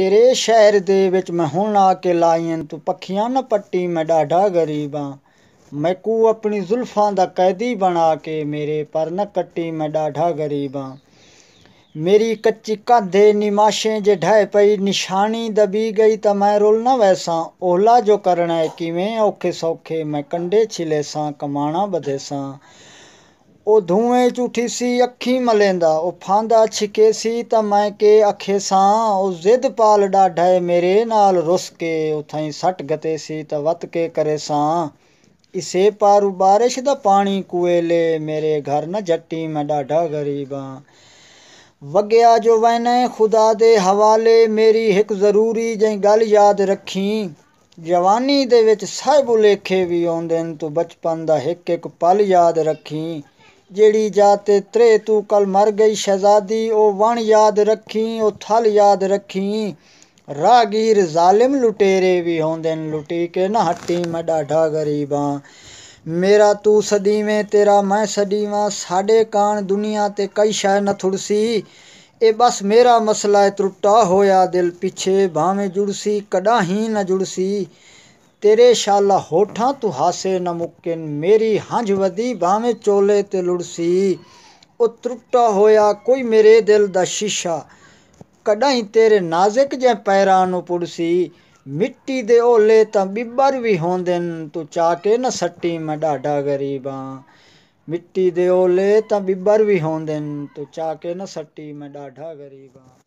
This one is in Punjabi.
ਤੇਰੇ ਸ਼ਹਿਰ ਦੇ ਵਿੱਚ ਮੈਂ ਹੁਣ ਆ ਕੇ ਲਾਈਆਂ ਤੂੰ ਪੱਖੀਆਂ ਨਾ ਪੱਟੀ ਮੈਂ ਡਾਢਾ ਗਰੀਬਾਂ ਮੈਂ ਕੂ ਆਪਣੀ ਜ਼ੁਲਫਾਂ ਦਾ ਕੈਦੀ ਬਣਾ ਕੇ ਮੇਰੇ ਪਰ ਨਾ ਕੱਟੀ ਮੈਂ ਡਾਢਾ ਗਰੀਬਾਂ मेरी कच्ची कांधे निमाशें जे ढह पई निशानी दबी गई त मैं रुलना वैसा ओला जो करण है किवें औखे सौखे मैं कंडे छिले सां कमाणा बधे सां ਉਹ ਧੂਏ ਝੂਠੀ ਸੀ ਅੱਖੀ ਮਲੇਂਦਾ ਉਹ ਫਾਂਦਾ ਛਿਕੇ ਸੀ ਤਾਂ ਮੈਂ ਕੇ ਅੱਖੇ ਸਾਂ ਉਹ ਜ਼ਿੱਦ ਪਾਲ ਡਾਢੇ ਮੇਰੇ ਨਾਲ ਰੁੱਸ ਕੇ ਉਥਾਈ ਸੱਟ ਗਤੇ ਸੀ ਤਾਂ ਵਤ ਕੇ ਕਰੇ ਸਾਂ ਇਸੇ ਪਾਰੂ ਬਾਰਿਸ਼ ਦਾ ਪਾਣੀ ਕੁਏਲੇ ਮੇਰੇ ਘਰ ਨਾ ਜੱਟੀ ਮੈਂ ਡਾਢਾ ਗਰੀਬਾਂ ਵਗਿਆ ਜੋ ਵੈਨੇ ਖੁਦਾ ਦੇ ਹਵਾਲੇ ਮੇਰੀ ਇੱਕ ਜ਼ਰੂਰੀ ਜੈ ਗੱਲ ਯਾਦ ਰੱਖੀ ਜਵਾਨੀ ਦੇ ਵਿੱਚ ਸਭ ਲੇਖੇ ਵੀ ਆਉਂਦੇ ਨੇ ਤੂੰ ਬਚਪਨ ਦਾ ਇੱਕ ਇੱਕ ਪਲ ਯਾਦ ਰੱਖੀ जेड़ी जात त्रे तू कल मर गई शहजादी ओ वण याद रखी ओ थल याद रखी रागीर जालिम लुटेरे भी होंदे लुटी के न हट्टी मैं गरीब ग़रीबां मेरा तू सदीवें तेरा मैं सदीवा साडे कान दुनिया ते कई शह न थुड़सी ए बस मेरा मसला है त्रुट्टा होया दिल पिछे भावें जुड़सी कदा ही न जुड़सी ਤੇਰੇ ਸ਼ਾਲਾ ਹੋਠਾਂ ਤੂੰ ਹਾਸੇ ਨ ਮੁੱਕਨ ਮੇਰੀ ਹੰਝ ਵਦੀ ਬਾਵੇਂ ਚੋਲੇ ਤੇ ਲੁੜਸੀ ਉਹ ਤਰੁੱਟਾ ਹੋਇਆ ਕੋਈ ਮੇਰੇ ਦਿਲ ਦਾ ਸ਼ੀਸ਼ਾ ਕਡਾਈ ਤੇਰੇ ਨਾਜ਼ਕ ਜੇ ਪੈਰਾਂ ਨੂੰ ਪੁੜਸੀ ਮਿੱਟੀ ਦੇ ਓਲੇ ਤਾਂ ਬਿੱਬਰ ਵੀ ਹੁੰਦੇ ਨ ਤੂੰ ਚਾ ਕੇ ਨਾ ਸੱਟੀ ਮੈਂ ਡਾਡਾ ਗਰੀਬਾਂ ਮਿੱਟੀ ਦੇ ਓਲੇ ਤਾਂ ਬਿੱਬਰ ਵੀ ਹੁੰਦੇ ਨ ਤੂੰ ਚਾ ਕੇ ਨਾ ਸੱਟੀ ਮੈਂ ਡਾਢਾ ਗਰੀਬਾਂ